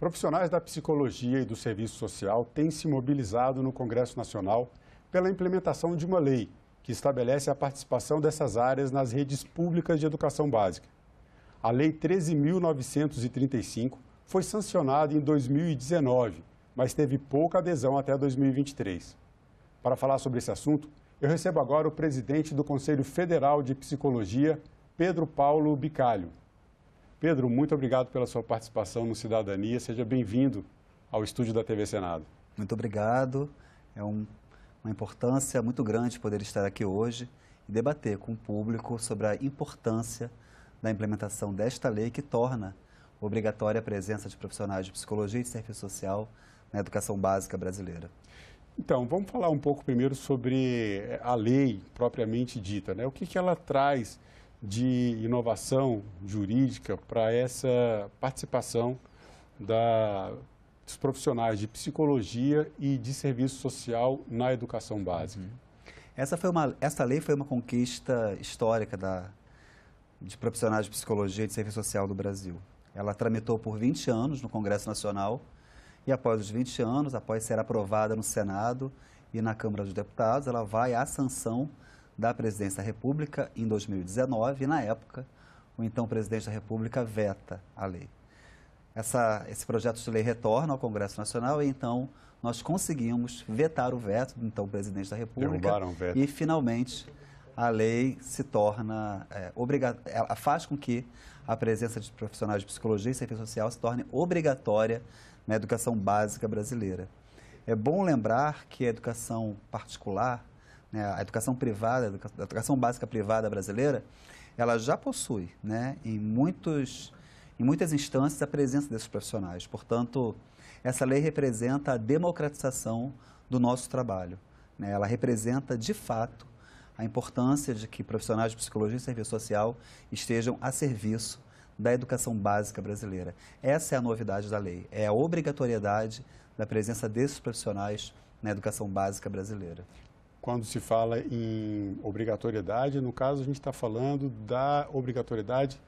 Profissionais da psicologia e do serviço social têm se mobilizado no Congresso Nacional pela implementação de uma lei que estabelece a participação dessas áreas nas redes públicas de educação básica. A Lei 13.935 foi sancionada em 2019, mas teve pouca adesão até 2023. Para falar sobre esse assunto, eu recebo agora o presidente do Conselho Federal de Psicologia, Pedro Paulo Bicalho. Pedro, muito obrigado pela sua participação no Cidadania. Seja bem-vindo ao estúdio da TV Senado. Muito obrigado. É um, uma importância muito grande poder estar aqui hoje e debater com o público sobre a importância da implementação desta lei que torna obrigatória a presença de profissionais de psicologia e de serviço social na educação básica brasileira. Então, vamos falar um pouco primeiro sobre a lei propriamente dita, né? O que, que ela traz de inovação jurídica para essa participação da, dos profissionais de psicologia e de serviço social na educação básica. Uhum. Essa, foi uma, essa lei foi uma conquista histórica da, de profissionais de psicologia e de serviço social do Brasil. Ela tramitou por 20 anos no Congresso Nacional e após os 20 anos, após ser aprovada no Senado e na Câmara dos Deputados, ela vai à sanção da presidência da República em 2019 e, na época, o então presidente da República veta a lei. Essa, esse projeto de lei retorna ao Congresso Nacional e, então, nós conseguimos vetar o veto do então presidente da República e, finalmente, a lei se torna é, obrigatória, ela faz com que a presença de profissionais de psicologia e serviço social se torne obrigatória na educação básica brasileira. É bom lembrar que a educação particular né? A educação privada, a educação básica privada brasileira, ela já possui, né, em, muitos, em muitas instâncias, a presença desses profissionais. Portanto, essa lei representa a democratização do nosso trabalho. Né? Ela representa, de fato, a importância de que profissionais de psicologia e serviço social estejam a serviço da educação básica brasileira. Essa é a novidade da lei, é a obrigatoriedade da presença desses profissionais na educação básica brasileira quando se fala em obrigatoriedade, no caso a gente está falando da obrigatoriedade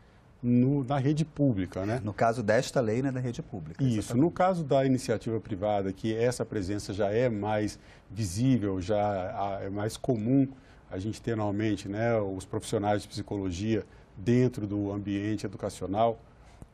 no, na rede pública, né? No caso desta lei, né, da rede pública. Isso. Exatamente. No caso da iniciativa privada, que essa presença já é mais visível, já é mais comum a gente ter normalmente, né, os profissionais de psicologia dentro do ambiente educacional.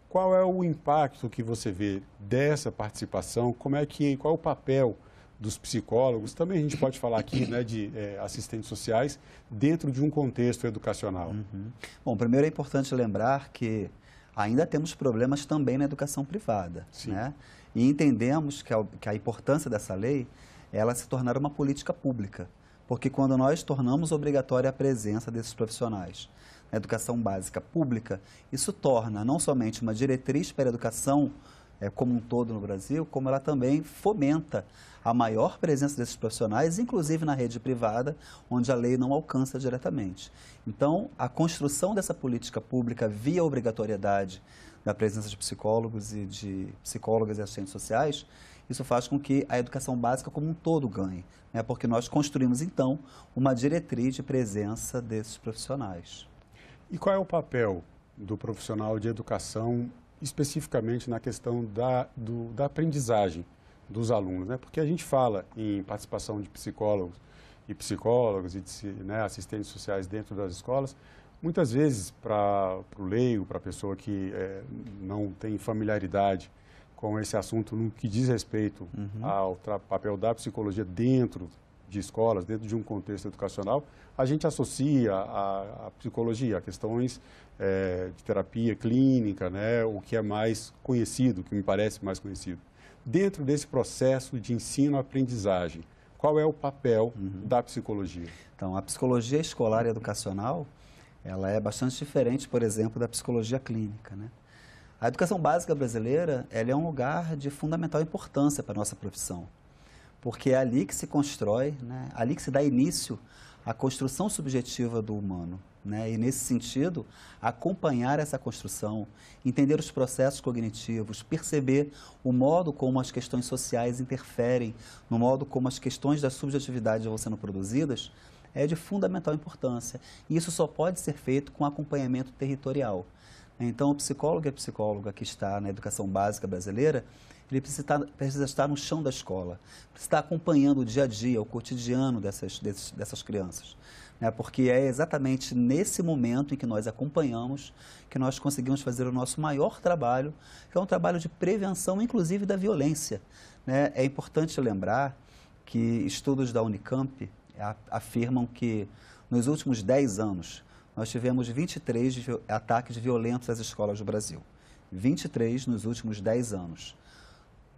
Qual é o impacto que você vê dessa participação? Como é que, qual é o papel dos psicólogos, também a gente pode falar aqui né, de é, assistentes sociais, dentro de um contexto educacional. Uhum. Bom, primeiro é importante lembrar que ainda temos problemas também na educação privada. Sim. Né? E entendemos que a, que a importância dessa lei ela se tornar uma política pública, porque quando nós tornamos obrigatória a presença desses profissionais na educação básica pública, isso torna não somente uma diretriz para a educação é, como um todo no Brasil, como ela também fomenta a maior presença desses profissionais, inclusive na rede privada, onde a lei não alcança diretamente. Então, a construção dessa política pública via obrigatoriedade da presença de psicólogos e de psicólogas e assistentes sociais, isso faz com que a educação básica como um todo ganhe, né? porque nós construímos, então, uma diretriz de presença desses profissionais. E qual é o papel do profissional de educação especificamente na questão da, do, da aprendizagem dos alunos, né? porque a gente fala em participação de psicólogos e psicólogos e de, né, assistentes sociais dentro das escolas, muitas vezes para o leigo, para a pessoa que é, não tem familiaridade com esse assunto no que diz respeito uhum. ao papel da psicologia dentro de escolas, dentro de um contexto educacional, a gente associa a, a psicologia a questões é, de terapia clínica, né, o que é mais conhecido, o que me parece mais conhecido. Dentro desse processo de ensino-aprendizagem, qual é o papel uhum. da psicologia? Então, a psicologia escolar e educacional, ela é bastante diferente, por exemplo, da psicologia clínica, né? A educação básica brasileira, ela é um lugar de fundamental importância para a nossa profissão porque é ali que se constrói, né? ali que se dá início à construção subjetiva do humano. Né? E, nesse sentido, acompanhar essa construção, entender os processos cognitivos, perceber o modo como as questões sociais interferem no modo como as questões da subjetividade vão sendo produzidas, é de fundamental importância. E isso só pode ser feito com acompanhamento territorial. Então, o psicólogo e a psicóloga que está na educação básica brasileira, ele precisa estar, precisa estar no chão da escola, precisa estar acompanhando o dia a dia, o cotidiano dessas, dessas, dessas crianças. Né? Porque é exatamente nesse momento em que nós acompanhamos que nós conseguimos fazer o nosso maior trabalho, que é um trabalho de prevenção, inclusive, da violência. Né? É importante lembrar que estudos da Unicamp afirmam que nos últimos 10 anos nós tivemos 23 ataques violentos às escolas do Brasil. 23 nos últimos 10 anos.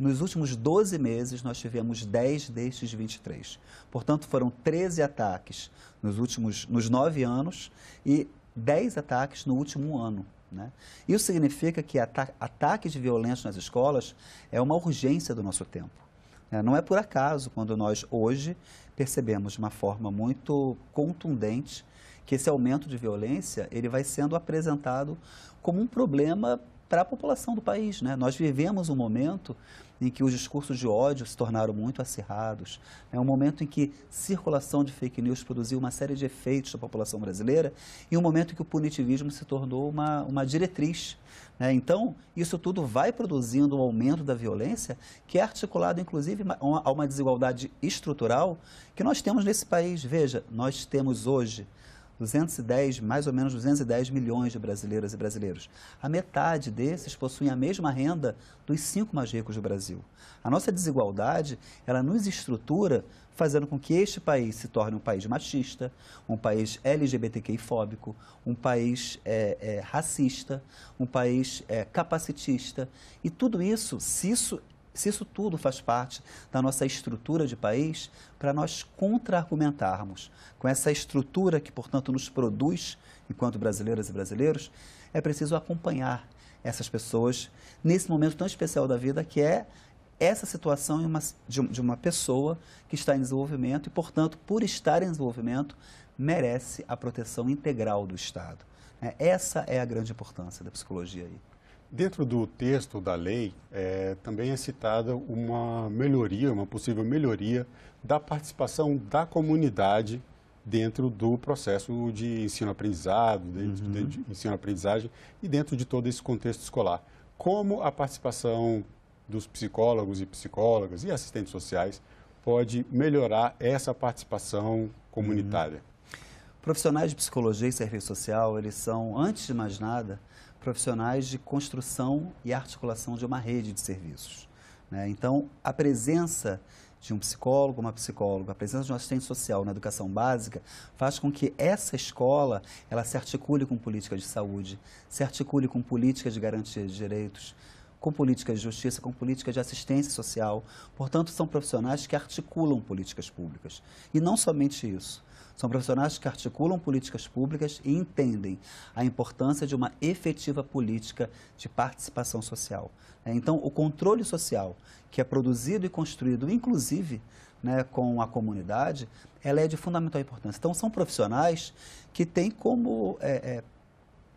Nos últimos 12 meses, nós tivemos 10 destes 23. Portanto, foram 13 ataques nos últimos nos 9 anos e 10 ataques no último ano. Né? Isso significa que ata de violência nas escolas é uma urgência do nosso tempo. Né? Não é por acaso quando nós hoje percebemos de uma forma muito contundente que esse aumento de violência ele vai sendo apresentado como um problema para a população do país. Né? Nós vivemos um momento em que os discursos de ódio se tornaram muito acirrados. É um momento em que circulação de fake news produziu uma série de efeitos na população brasileira e um momento em que o punitivismo se tornou uma, uma diretriz. Né? Então, isso tudo vai produzindo um aumento da violência que é articulado, inclusive, a uma desigualdade estrutural que nós temos nesse país. Veja, nós temos hoje 210, mais ou menos 210 milhões de brasileiras e brasileiros. A metade desses possuem a mesma renda dos cinco mais ricos do Brasil. A nossa desigualdade, ela nos estrutura fazendo com que este país se torne um país machista, um país LGBTQI-fóbico, um país é, é, racista, um país é, capacitista. E tudo isso, se isso se isso tudo faz parte da nossa estrutura de país, para nós contra-argumentarmos com essa estrutura que, portanto, nos produz enquanto brasileiras e brasileiros, é preciso acompanhar essas pessoas nesse momento tão especial da vida que é essa situação de uma pessoa que está em desenvolvimento e, portanto, por estar em desenvolvimento, merece a proteção integral do Estado. É, essa é a grande importância da psicologia aí. Dentro do texto da lei, é, também é citada uma melhoria, uma possível melhoria da participação da comunidade dentro do processo de ensino-aprendizado, dentro uhum. de ensino-aprendizagem e dentro de todo esse contexto escolar. Como a participação dos psicólogos e psicólogas e assistentes sociais pode melhorar essa participação comunitária? Uhum. Profissionais de psicologia e serviço social, eles são, antes de mais nada, profissionais de construção e articulação de uma rede de serviços. Né? Então, a presença de um psicólogo, uma psicóloga, a presença de um assistente social na educação básica faz com que essa escola ela se articule com políticas de saúde, se articule com políticas de garantia de direitos, com políticas de justiça, com políticas de assistência social. Portanto, são profissionais que articulam políticas públicas. E não somente isso. São profissionais que articulam políticas públicas e entendem a importância de uma efetiva política de participação social. É, então, o controle social, que é produzido e construído, inclusive, né, com a comunidade, ela é de fundamental importância. Então, são profissionais que têm como é, é,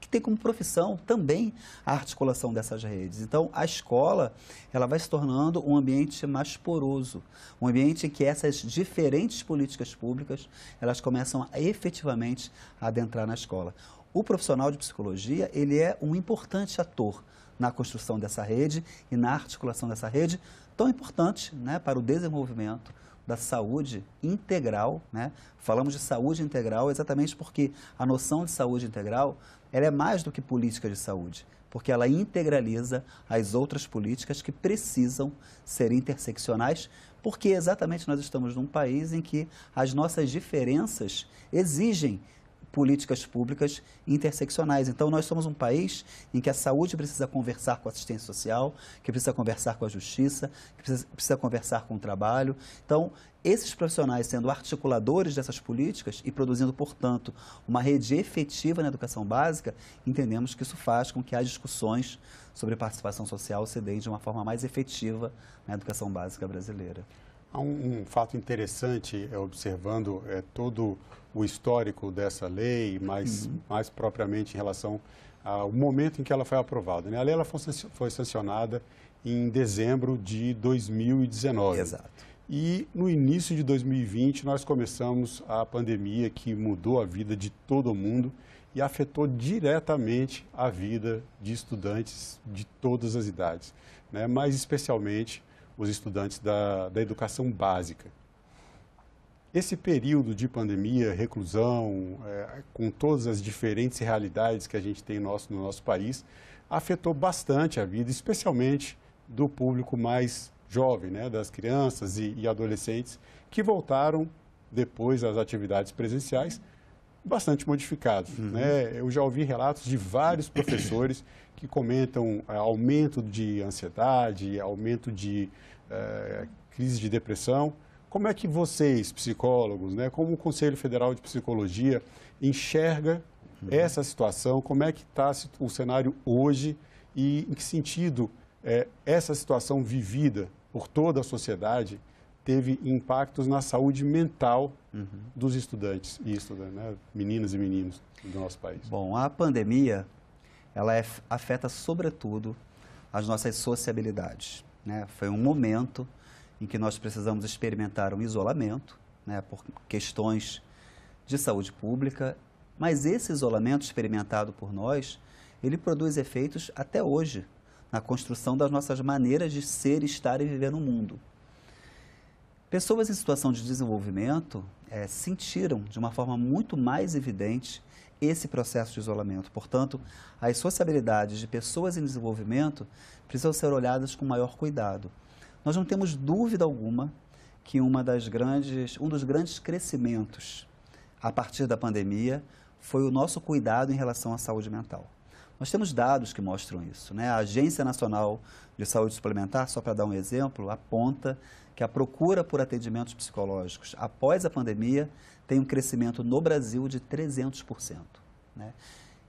que tem como profissão também a articulação dessas redes. Então, a escola ela vai se tornando um ambiente mais poroso, um ambiente em que essas diferentes políticas públicas elas começam a, efetivamente a adentrar na escola. O profissional de psicologia ele é um importante ator na construção dessa rede e na articulação dessa rede, tão importante né, para o desenvolvimento da saúde integral. Né? Falamos de saúde integral exatamente porque a noção de saúde integral ela é mais do que política de saúde, porque ela integraliza as outras políticas que precisam ser interseccionais, porque exatamente nós estamos num país em que as nossas diferenças exigem políticas públicas interseccionais. Então, nós somos um país em que a saúde precisa conversar com a assistência social, que precisa conversar com a justiça, que precisa, precisa conversar com o trabalho. Então, esses profissionais sendo articuladores dessas políticas e produzindo, portanto, uma rede efetiva na educação básica, entendemos que isso faz com que as discussões sobre participação social se deem de uma forma mais efetiva na educação básica brasileira. Um, um fato interessante, é, observando é, todo o histórico dessa lei, mas uhum. mais propriamente em relação ao momento em que ela foi aprovada. Né? A lei ela foi sancionada em dezembro de 2019. Exato. E no início de 2020 nós começamos a pandemia que mudou a vida de todo mundo e afetou diretamente a vida de estudantes de todas as idades, né? mas especialmente os estudantes da, da educação básica. Esse período de pandemia, reclusão, é, com todas as diferentes realidades que a gente tem no nosso, no nosso país, afetou bastante a vida, especialmente do público mais jovem, né, das crianças e, e adolescentes, que voltaram depois às atividades presenciais, bastante modificado, Uhum. Né? Eu já ouvi relatos de vários professores que comentam uh, aumento de ansiedade, aumento de uh, crise de depressão. Como é que vocês, psicólogos, né, como o Conselho Federal de Psicologia, enxerga uhum. essa situação? Como é que está o cenário hoje e em que sentido eh, essa situação vivida por toda a sociedade teve impactos na saúde mental uhum. dos estudantes e estudantes, né? meninas e meninos do nosso país? Bom, a pandemia ela é, afeta sobretudo as nossas sociabilidades. Né? Foi um momento em que nós precisamos experimentar um isolamento né? por questões de saúde pública, mas esse isolamento experimentado por nós, ele produz efeitos até hoje na construção das nossas maneiras de ser, estar e viver no mundo. Pessoas em situação de desenvolvimento é, sentiram de uma forma muito mais evidente esse processo de isolamento. Portanto, as sociabilidades de pessoas em desenvolvimento precisam ser olhadas com maior cuidado. Nós não temos dúvida alguma que uma das grandes, um dos grandes crescimentos a partir da pandemia foi o nosso cuidado em relação à saúde mental. Nós temos dados que mostram isso. Né? A Agência Nacional de Saúde Suplementar, só para dar um exemplo, aponta que a procura por atendimentos psicológicos após a pandemia tem um crescimento no Brasil de 300%. Né?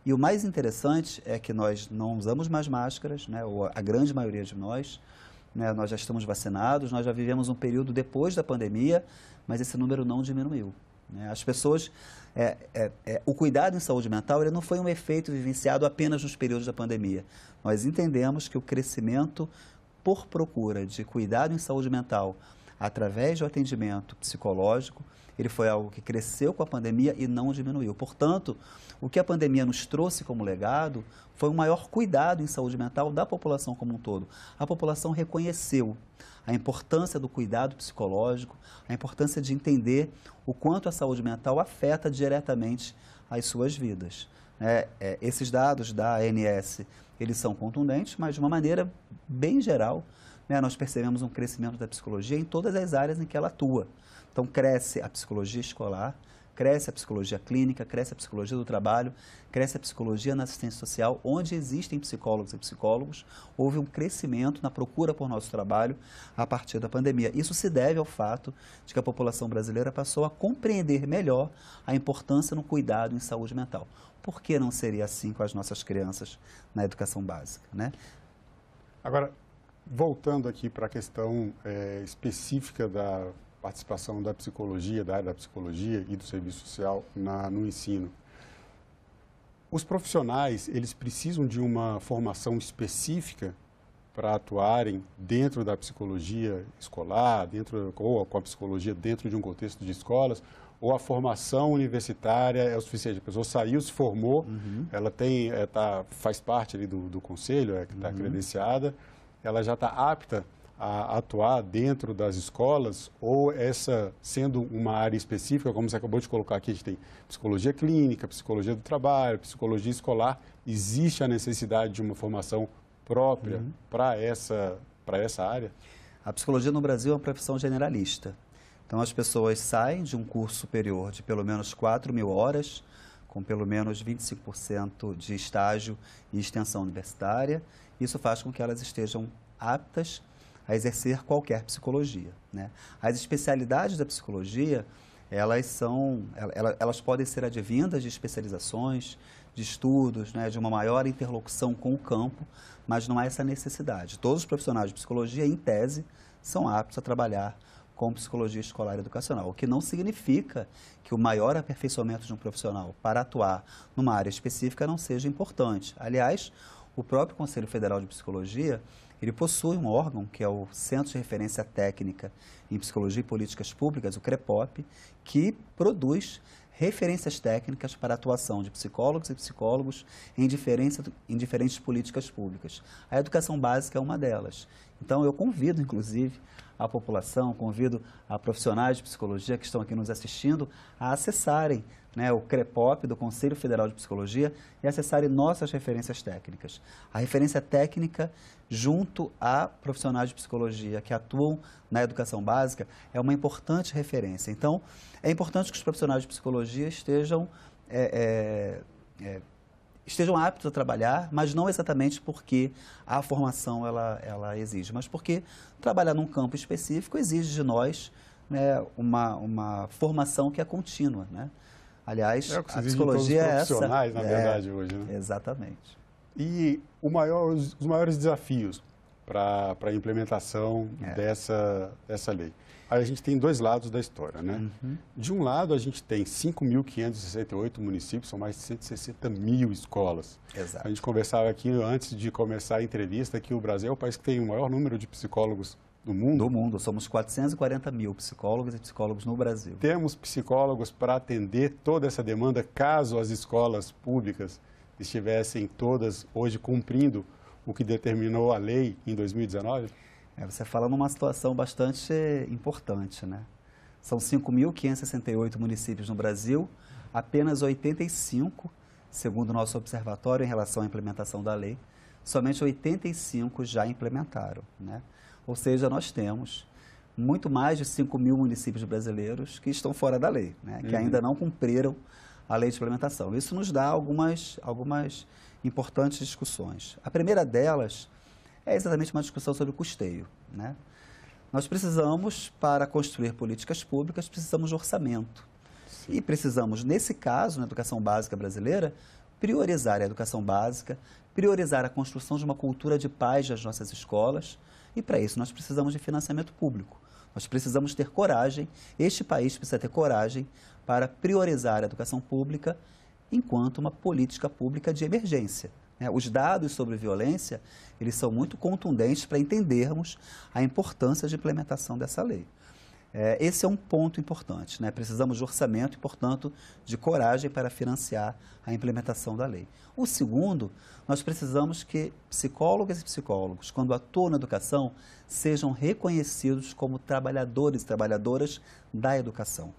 E o mais interessante é que nós não usamos mais máscaras, né? ou a grande maioria de nós, né? nós já estamos vacinados, nós já vivemos um período depois da pandemia, mas esse número não diminuiu. Né? As pessoas. É, é, é, o cuidado em saúde mental ele não foi um efeito vivenciado apenas nos períodos da pandemia. Nós entendemos que o crescimento por procura de cuidado em saúde mental através do atendimento psicológico ele foi algo que cresceu com a pandemia e não diminuiu. Portanto, o que a pandemia nos trouxe como legado foi um maior cuidado em saúde mental da população como um todo. A população reconheceu a importância do cuidado psicológico, a importância de entender o quanto a saúde mental afeta diretamente as suas vidas. É, é, esses dados da ANS, eles são contundentes, mas de uma maneira bem geral, né, nós percebemos um crescimento da psicologia em todas as áreas em que ela atua. Então, cresce a psicologia escolar, Cresce a psicologia clínica, cresce a psicologia do trabalho, cresce a psicologia na assistência social, onde existem psicólogos e psicólogos. Houve um crescimento na procura por nosso trabalho a partir da pandemia. Isso se deve ao fato de que a população brasileira passou a compreender melhor a importância no cuidado em saúde mental. Por que não seria assim com as nossas crianças na educação básica? Né? Agora, voltando aqui para a questão é, específica da participação da psicologia, da área da psicologia e do serviço social na, no ensino. Os profissionais, eles precisam de uma formação específica para atuarem dentro da psicologia escolar, dentro ou com a psicologia dentro de um contexto de escolas, ou a formação universitária é o suficiente. A pessoa saiu, se formou, uhum. ela tem, é, tá, faz parte ali do, do conselho, está é, tá uhum. credenciada, ela já está apta a atuar dentro das escolas ou essa sendo uma área específica, como você acabou de colocar aqui, a gente tem psicologia clínica, psicologia do trabalho, psicologia escolar, existe a necessidade de uma formação própria uhum. para essa para essa área? A psicologia no Brasil é uma profissão generalista. Então as pessoas saem de um curso superior de pelo menos 4 mil horas, com pelo menos 25% de estágio e extensão universitária. Isso faz com que elas estejam aptas a exercer qualquer psicologia. Né? As especialidades da psicologia, elas são, elas podem ser advindas de especializações, de estudos, né, de uma maior interlocução com o campo, mas não há essa necessidade. Todos os profissionais de psicologia, em tese, são aptos a trabalhar com psicologia escolar e educacional, o que não significa que o maior aperfeiçoamento de um profissional para atuar numa área específica não seja importante. Aliás, o próprio Conselho Federal de Psicologia ele possui um órgão, que é o Centro de Referência Técnica em Psicologia e Políticas Públicas, o CREPOP, que produz referências técnicas para a atuação de psicólogos e psicólogos em, em diferentes políticas públicas. A educação básica é uma delas. Então, eu convido, inclusive, a população, convido a profissionais de psicologia que estão aqui nos assistindo a acessarem né, o CREPOP, do Conselho Federal de Psicologia, e acessarem nossas referências técnicas. A referência técnica junto a profissionais de psicologia que atuam na educação básica é uma importante referência. Então, é importante que os profissionais de psicologia estejam é, é, é, estejam aptos a trabalhar, mas não exatamente porque a formação ela, ela exige, mas porque trabalhar num campo específico exige de nós né, uma, uma formação que é contínua. Né? Aliás, é a psicologia é essa. profissionais, na é, verdade, hoje. Né? Exatamente. E maior, os, os maiores desafios para a implementação é. dessa, dessa lei? a gente tem dois lados da história, né? Uhum. De um lado, a gente tem 5.568 municípios, são mais de 160 mil escolas. Exato. A gente conversava aqui antes de começar a entrevista que o Brasil é o país que tem o maior número de psicólogos do mundo? Do mundo. Somos 440 mil psicólogos e psicólogos no Brasil. Temos psicólogos para atender toda essa demanda, caso as escolas públicas estivessem todas hoje cumprindo o que determinou a lei em 2019? É, você fala numa situação bastante importante, né? São 5.568 municípios no Brasil, apenas 85, segundo o nosso observatório em relação à implementação da lei, somente 85 já implementaram, né? Ou seja, nós temos muito mais de 5 mil municípios brasileiros que estão fora da lei, né? que uhum. ainda não cumpriram a lei de implementação. Isso nos dá algumas, algumas importantes discussões. A primeira delas é exatamente uma discussão sobre o custeio. Né? Nós precisamos, para construir políticas públicas, precisamos de orçamento. Sim. E precisamos, nesse caso, na educação básica brasileira, priorizar a educação básica, priorizar a construção de uma cultura de paz nas nossas escolas, e para isso nós precisamos de financiamento público. Nós precisamos ter coragem, este país precisa ter coragem para priorizar a educação pública enquanto uma política pública de emergência. Né, os dados sobre violência, eles são muito contundentes para entendermos a importância de implementação dessa lei. É, esse é um ponto importante. Né? Precisamos de orçamento e, portanto, de coragem para financiar a implementação da lei. O segundo, nós precisamos que psicólogas e psicólogos, quando atuam na educação, sejam reconhecidos como trabalhadores e trabalhadoras da educação.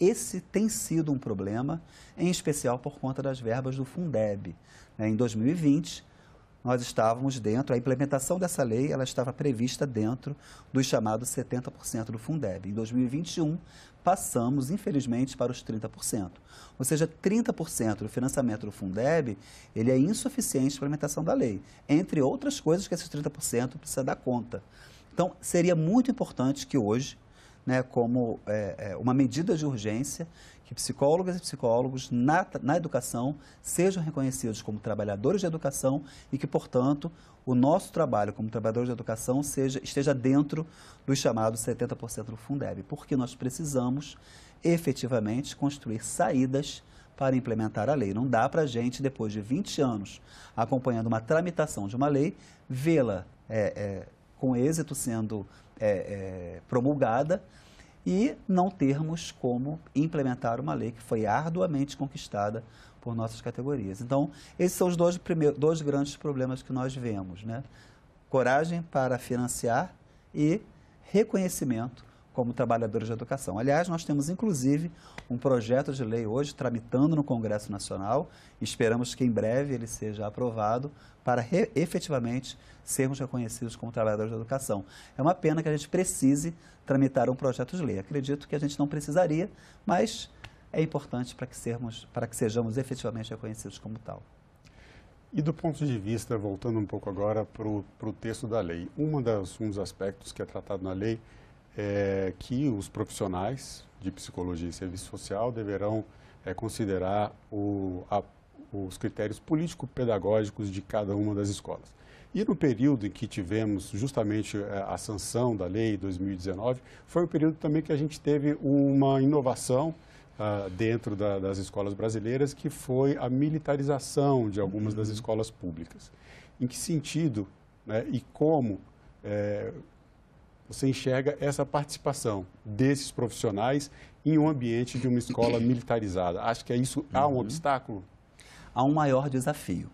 Esse tem sido um problema, em especial por conta das verbas do Fundeb. Né? Em 2020, nós estávamos dentro, a implementação dessa lei ela estava prevista dentro dos chamados 70% do Fundeb. Em 2021, passamos, infelizmente, para os 30%. Ou seja, 30% do financiamento do Fundeb ele é insuficiente para a implementação da lei, entre outras coisas que esses 30% precisa dar conta. Então, seria muito importante que hoje né, como é, é, uma medida de urgência que psicólogas e psicólogos na, na educação sejam reconhecidos como trabalhadores de educação e que, portanto, o nosso trabalho como trabalhadores de educação seja, esteja dentro dos chamados 70% do Fundeb, porque nós precisamos efetivamente construir saídas para implementar a lei. Não dá para a gente, depois de 20 anos acompanhando uma tramitação de uma lei, vê-la é, é, com êxito sendo é, é, promulgada e não termos como implementar uma lei que foi arduamente conquistada por nossas categorias. Então, esses são os dois, primeiros, dois grandes problemas que nós vemos, né? Coragem para financiar e reconhecimento como trabalhadores de educação. Aliás, nós temos inclusive um projeto de lei hoje tramitando no Congresso Nacional, esperamos que em breve ele seja aprovado para efetivamente sermos reconhecidos como trabalhadores de educação. É uma pena que a gente precise tramitar um projeto de lei. Acredito que a gente não precisaria, mas é importante para que, sermos, para que sejamos efetivamente reconhecidos como tal. E do ponto de vista, voltando um pouco agora para o texto da lei, uma das, um dos aspectos que é tratado na lei é, que os profissionais de psicologia e serviço social deverão é, considerar o, a, os critérios político-pedagógicos de cada uma das escolas. E no período em que tivemos justamente é, a sanção da lei 2019, foi o período também que a gente teve uma inovação ah, dentro da, das escolas brasileiras, que foi a militarização de algumas uhum. das escolas públicas. Em que sentido né, e como é, você enxerga essa participação desses profissionais em um ambiente de uma escola militarizada? Acho que é isso há um uhum. obstáculo? Há um maior desafio.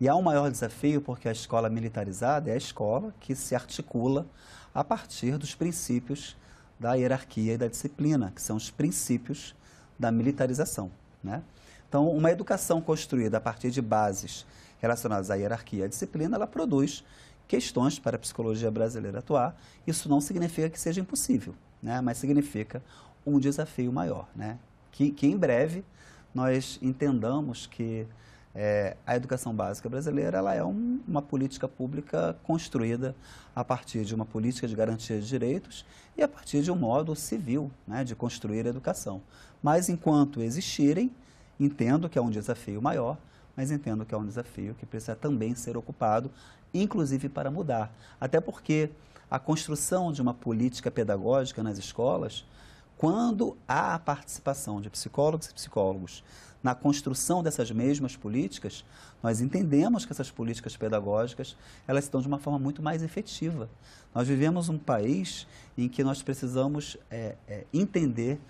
E há um maior desafio porque a escola militarizada é a escola que se articula a partir dos princípios da hierarquia e da disciplina, que são os princípios da militarização. Né? Então, uma educação construída a partir de bases relacionadas à hierarquia e à disciplina, ela produz questões para a psicologia brasileira atuar. Isso não significa que seja impossível, né? mas significa um desafio maior. Né? Que, que em breve nós entendamos que é, a educação básica brasileira ela é um, uma política pública construída a partir de uma política de garantia de direitos e a partir de um modo civil né, de construir a educação. Mas enquanto existirem, entendo que é um desafio maior, mas entendo que é um desafio que precisa também ser ocupado, inclusive para mudar. Até porque a construção de uma política pedagógica nas escolas, quando há a participação de psicólogos e psicólogos na construção dessas mesmas políticas, nós entendemos que essas políticas pedagógicas elas estão de uma forma muito mais efetiva. Nós vivemos um país em que nós precisamos é, é, entender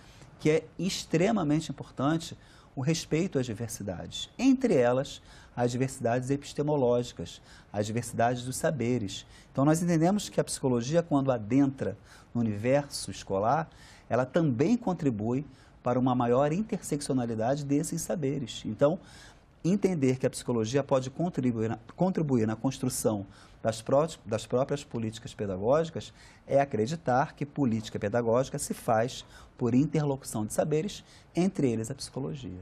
que é extremamente importante com respeito às diversidades, entre elas as diversidades epistemológicas, as diversidades dos saberes. Então, nós entendemos que a psicologia, quando adentra no universo escolar, ela também contribui para uma maior interseccionalidade desses saberes. Então, entender que a psicologia pode contribuir na, contribuir na construção das, pró das próprias políticas pedagógicas é acreditar que política pedagógica se faz por interlocução de saberes, entre eles a psicologia.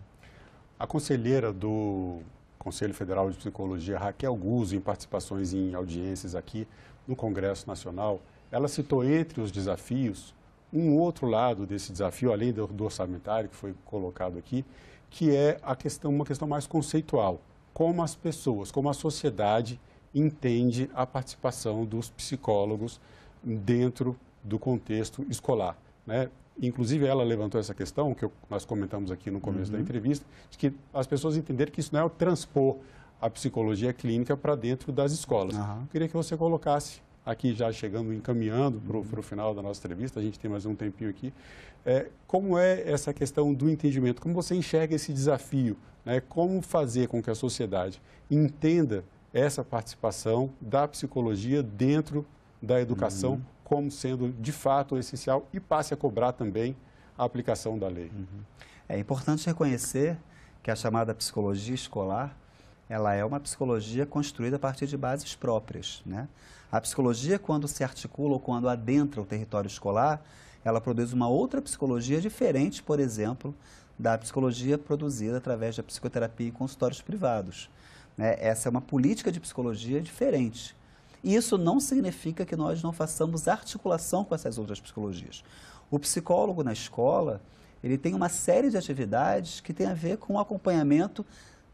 A conselheira do Conselho Federal de Psicologia, Raquel Guzzo, em participações em audiências aqui no Congresso Nacional, ela citou entre os desafios um outro lado desse desafio, além do, do orçamentário que foi colocado aqui, que é a questão, uma questão mais conceitual. Como as pessoas, como a sociedade entende a participação dos psicólogos dentro do contexto escolar. Né? Inclusive, ela levantou essa questão, que eu, nós comentamos aqui no começo uhum. da entrevista, de que as pessoas entenderem que isso não é o transpor a psicologia clínica para dentro das escolas. Uhum. Queria que você colocasse aqui já chegando, encaminhando para o uhum. final da nossa entrevista, a gente tem mais um tempinho aqui, é, como é essa questão do entendimento? Como você enxerga esse desafio? Né? Como fazer com que a sociedade entenda essa participação da psicologia dentro da educação uhum. como sendo de fato essencial e passe a cobrar também a aplicação da lei. Uhum. É importante reconhecer que a chamada psicologia escolar ela é uma psicologia construída a partir de bases próprias. Né? A psicologia, quando se articula ou quando adentra o território escolar, ela produz uma outra psicologia diferente, por exemplo, da psicologia produzida através da psicoterapia em consultórios privados. Né? Essa é uma política de psicologia diferente. E isso não significa que nós não façamos articulação com essas outras psicologias. O psicólogo na escola, ele tem uma série de atividades que tem a ver com o acompanhamento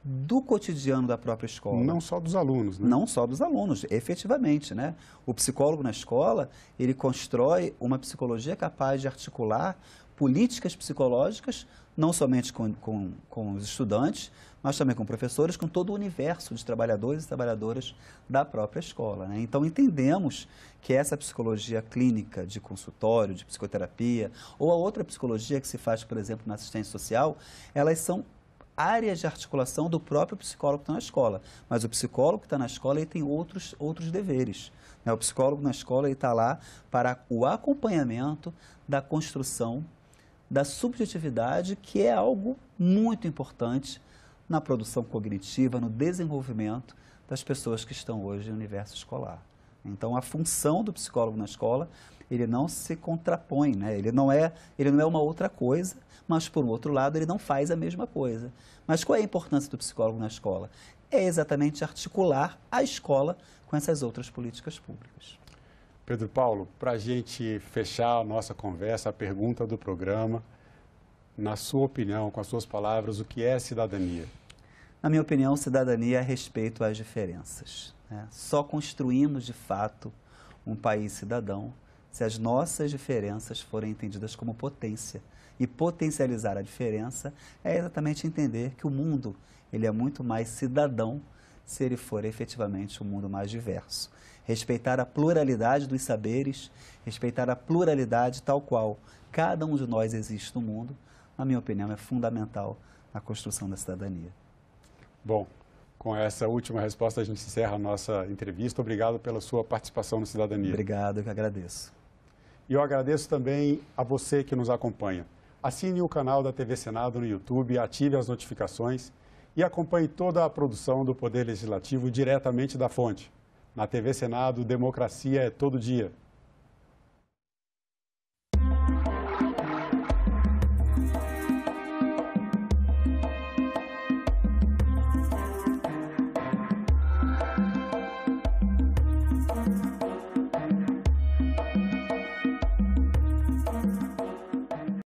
do cotidiano da própria escola. Não só dos alunos, né? Não só dos alunos, efetivamente, né? O psicólogo na escola, ele constrói uma psicologia capaz de articular políticas psicológicas, não somente com, com, com os estudantes, mas também com professores, com todo o universo de trabalhadores e trabalhadoras da própria escola. Né? Então, entendemos que essa psicologia clínica de consultório, de psicoterapia, ou a outra psicologia que se faz, por exemplo, na assistência social, elas são áreas de articulação do próprio psicólogo que está na escola. Mas o psicólogo que está na escola ele tem outros, outros deveres. Né? O psicólogo na escola está lá para o acompanhamento da construção da subjetividade, que é algo muito importante na produção cognitiva, no desenvolvimento das pessoas que estão hoje no universo escolar. Então, a função do psicólogo na escola, ele não se contrapõe, né? ele, não é, ele não é uma outra coisa, mas, por um outro lado, ele não faz a mesma coisa. Mas qual é a importância do psicólogo na escola? É exatamente articular a escola com essas outras políticas públicas. Pedro Paulo, para a gente fechar a nossa conversa, a pergunta do programa, na sua opinião, com as suas palavras, o que é cidadania? Na minha opinião, cidadania é respeito às diferenças. Né? Só construímos, de fato, um país cidadão se as nossas diferenças forem entendidas como potência. E potencializar a diferença é exatamente entender que o mundo ele é muito mais cidadão se ele for efetivamente um mundo mais diverso respeitar a pluralidade dos saberes, respeitar a pluralidade tal qual cada um de nós existe no mundo, na minha opinião, é fundamental na construção da cidadania. Bom, com essa última resposta a gente encerra a nossa entrevista. Obrigado pela sua participação no Cidadania. Obrigado, eu que agradeço. E eu agradeço também a você que nos acompanha. Assine o canal da TV Senado no YouTube, ative as notificações e acompanhe toda a produção do Poder Legislativo diretamente da fonte. Na TV Senado, democracia é todo dia.